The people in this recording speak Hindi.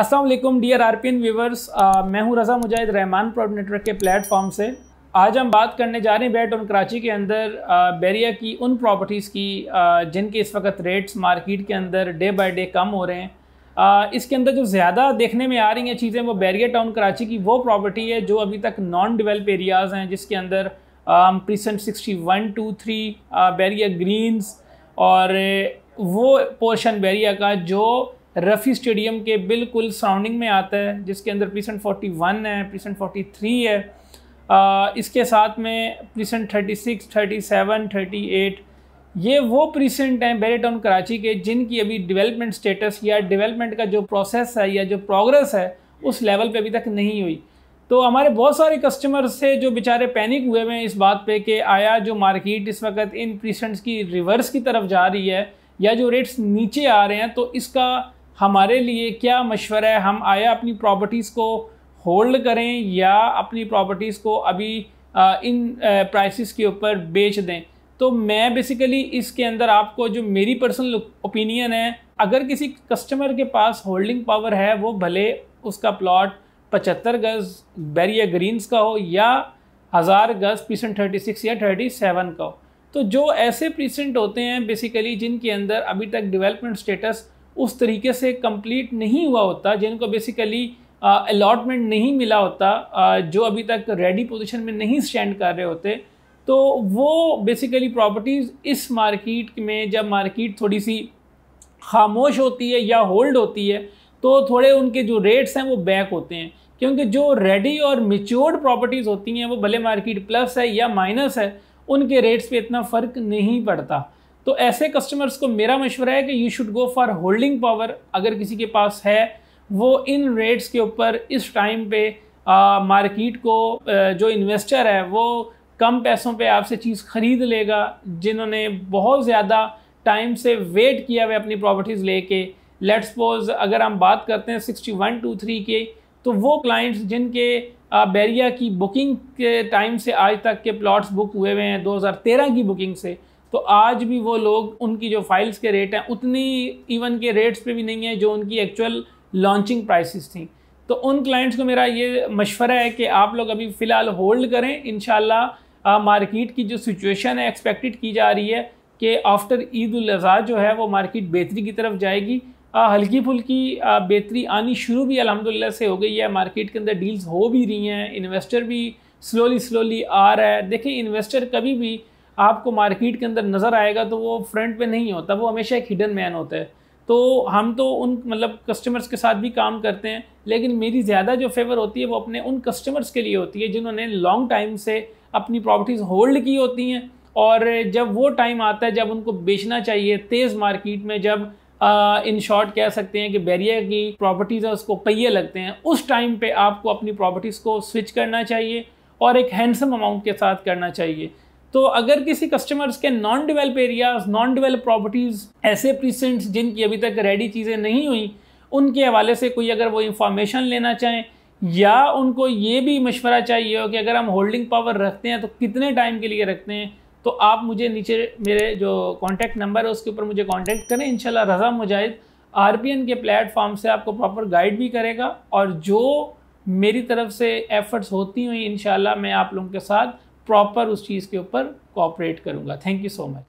Aslam dear R P N viewers मैं हूँ रजा मुजाहिद रहमान प्रॉड नेटवर्क के प्लेटफॉर्म से आज हम बात करने जा रहे हैं बैट ऑन कराची के अंदर आ, uh, बैरिया की उन प्रॉपर्टीज़ की आ, uh, जिनके इस वक्त रेट्स मार्केट के अंदर डे बाई डे कम हो रहे हैं आ, uh, इसके अंदर जो ज़्यादा देखने में आ रही हैं चीज़ें वो बैरिया टाउन कराची की वो प्रॉपर्टी है जो अभी तक नॉन डिवेल्प एरियाज़ हैं जिसके अंदर हम precinct sixty one two three Bahria greens और वो पोर्शन बैरिया का जो रफ़ी स्टेडियम के बिल्कुल साउंडिंग में आता है जिसके अंदर प्रीसेंट 41 है प्रीसेंट 43 है आ, इसके साथ में प्रीसेंट 36, 37, 38 ये वो प्रीसेंट हैं बेरे टाउन कराची के जिनकी अभी डेवलपमेंट स्टेटस या डेवलपमेंट का जो प्रोसेस है या जो प्रोग्रेस है उस लेवल पे अभी तक नहीं हुई तो हमारे बहुत सारे कस्टमर्स से जो बेचारे पैनिक हुए हुए हैं इस बात पे कि आया जो मार्केट इस वक्त इन प्रीसेंट्स की रिवर्स की तरफ जा रही है या जो रेट्स नीचे आ रहे हैं तो इसका हमारे लिए क्या मशवरा है हम आया अपनी प्रॉपर्टीज़ को होल्ड करें या अपनी प्रॉपर्टीज़ को अभी इन प्राइसेस के ऊपर बेच दें तो मैं बेसिकली इसके अंदर आपको जो मेरी पर्सनल ओपिनियन है अगर किसी कस्टमर के पास होल्डिंग पावर है वो भले उसका प्लॉट पचहत्तर गज़ बैरिया ग्रीन्स का हो या हज़ार गज़ पीसेंट थर्टी सिक्स या थर्टी सेवन का हो तो जो ऐसे प्रीसेंट होते हैं बेसिकली जिनके अंदर अभी तक डेवलपमेंट स्टेटस उस तरीके से कंप्लीट नहीं हुआ होता जिनको बेसिकली अलॉटमेंट नहीं मिला होता आ, जो अभी तक रेडी पोजीशन में नहीं स्टैंड कर रहे होते तो वो बेसिकली प्रॉपर्टीज़ इस मार्केट में जब मार्केट थोड़ी सी खामोश होती है या होल्ड होती है तो थोड़े उनके जो रेट्स हैं वो बैक होते हैं क्योंकि जो रेडी और मिच्योर्ड प्रॉपर्टीज़ होती हैं वो भले मार्केट प्लस है या माइनस है उनके रेट्स पे इतना फ़र्क नहीं पड़ता तो ऐसे कस्टमर्स को मेरा मशवरा है कि you should go for holding power अगर किसी के पास है वो इन रेट्स के ऊपर इस टाइम पे मार्केट को आ, जो इन्वेस्टर है वो कम पैसों पे आपसे चीज़ ख़रीद लेगा जिन्होंने बहुत ज़्यादा टाइम से वेट किया हुआ अपनी प्रॉपर्टीज़ लेके लेट सपोज अगर हम बात करते हैं सिक्सटी वन टू थ्री के तो वो क्लाइंट्स जिनके बैरिया की बुकिंग के टाइम से आज तक के प्लॉट्स बुक हुए हुए हैं 2013 की बुकिंग से तो आज भी वो लोग उनकी जो फाइल्स के रेट हैं उतनी इवन के रेट्स पे भी नहीं है जो उनकी एक्चुअल लॉन्चिंग प्राइसेस थी तो उन क्लाइंट्स को मेरा ये मशवरा है कि आप लोग अभी फ़िलहाल होल्ड करें इन मार्केट की जो सिचुएशन है एक्सपेक्टेड की जा रही है कि आफ्टर ईद उल अज़हा जो है वो मार्केट बेहतरी की तरफ जाएगी हल्की फुल्की बेहतरी आनी शुरू भी अलहमदिल्ला से हो गई है मार्केट के अंदर डील्स हो भी रही हैं इन्वेस्टर भी स्लोली स्लोली आ रहा है देखें इन्वेस्टर कभी भी आपको मार्केट के अंदर नज़र आएगा तो वो फ्रंट पे नहीं होता वो हमेशा एक हिडन मैन होता है तो हम तो उन मतलब कस्टमर्स के साथ भी काम करते हैं लेकिन मेरी ज़्यादा जो फेवर होती है वो अपने उन कस्टमर्स के लिए होती है जिन्होंने लॉन्ग टाइम से अपनी प्रॉपर्टीज़ होल्ड की होती हैं और जब वो टाइम आता है जब उनको बेचना चाहिए तेज़ मार्केट में जब इन शॉर्ट कह सकते हैं कि बैरियर की प्रॉपर्टीज़ है उसको पहिए लगते हैं उस टाइम पे आपको अपनी प्रॉपर्टीज़ को स्विच करना चाहिए और एक हैंडसम अमाउंट के साथ करना चाहिए तो अगर किसी कस्टमर्स के non develop areas non develop properties ऐसे प्रीसेंट जिनकी अभी तक रेडी चीज़ें नहीं हुई उनके हवाले से कोई अगर वो इंफॉर्मेशन लेना चाहें या उनको ये भी मशवरा चाहिए हो कि अगर हम होल्डिंग पावर रखते हैं तो कितने टाइम के लिए रखते हैं तो आप मुझे नीचे मेरे जो कॉन्टैक्ट नंबर है उसके ऊपर मुझे कॉन्टैक्ट करें इनशाला रज़ा मुजाहिद आर के प्लेटफॉर्म से आपको प्रॉपर गाइड भी करेगा और जो मेरी तरफ से एफ़र्ट्स होती हुई इन मैं आप लोगों के साथ प्रॉपर उस चीज़ के ऊपर कॉपरेट करूँगा थैंक यू सो मच